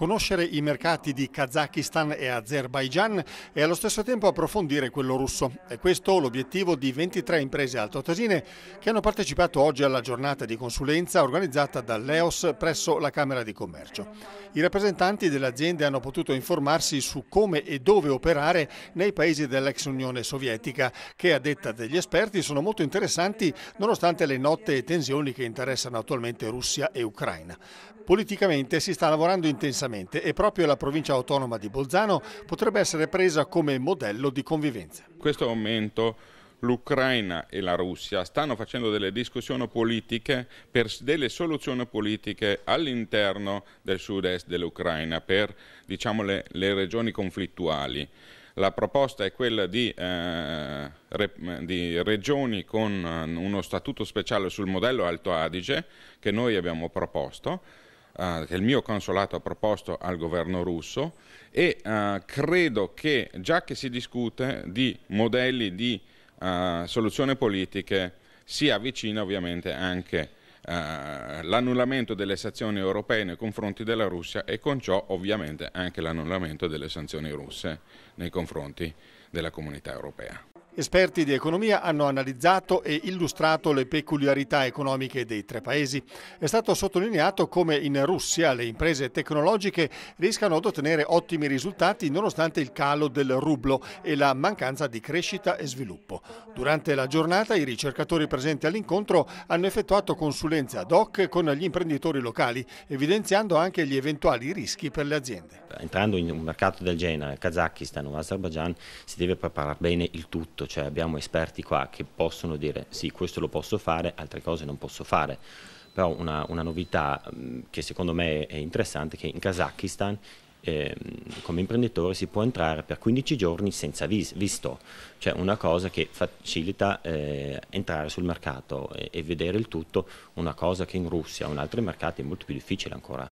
conoscere i mercati di Kazakistan e Azerbaijan e allo stesso tempo approfondire quello russo. È questo l'obiettivo di 23 imprese altoatesine che hanno partecipato oggi alla giornata di consulenza organizzata dall'EOS presso la Camera di Commercio. I rappresentanti delle aziende hanno potuto informarsi su come e dove operare nei paesi dell'ex Unione Sovietica che a detta degli esperti sono molto interessanti nonostante le notte e tensioni che interessano attualmente Russia e Ucraina. Politicamente si sta lavorando intensamente esattamente e proprio la provincia autonoma di Bolzano potrebbe essere presa come modello di convivenza. In questo momento l'Ucraina e la Russia stanno facendo delle discussioni politiche per delle soluzioni politiche all'interno del sud-est dell'Ucraina per diciamo, le, le, regioni conflittuali. La proposta è quella di, eh, re, di regioni con eh, uno statuto speciale sul modello Alto Adige che noi abbiamo proposto eh, che il mio consolato ha proposto al governo russo e eh, credo che già che si discute di modelli di eh, soluzioni politiche si avvicina ovviamente anche eh, l'annullamento delle sanzioni europee nei confronti della Russia e con ciò ovviamente anche l'annullamento delle sanzioni russe nei confronti della comunità europea. Esperti di economia hanno analizzato e illustrato le peculiarità economiche dei tre paesi. È stato sottolineato come in Russia le imprese tecnologiche riescano ad ottenere ottimi risultati nonostante il calo del rublo e la mancanza di crescita e sviluppo. Durante la giornata i ricercatori presenti all'incontro hanno effettuato consulenze ad hoc con gli imprenditori locali, evidenziando anche gli eventuali rischi per le aziende. Entrando in un mercato del genere, Kazakistan o Azerbaijan, si deve preparare bene il tutto cioè abbiamo esperti qua che possono dire sì questo lo posso fare, altre cose non posso fare. Però una, una novità mh, mm, che secondo me è interessante è che in Kazakistan eh, come imprenditore si può entrare per 15 giorni senza vis visto, cioè una cosa che facilita eh, entrare sul mercato e, e vedere il tutto, una cosa che in Russia, in altri mercati è molto più difficile ancora.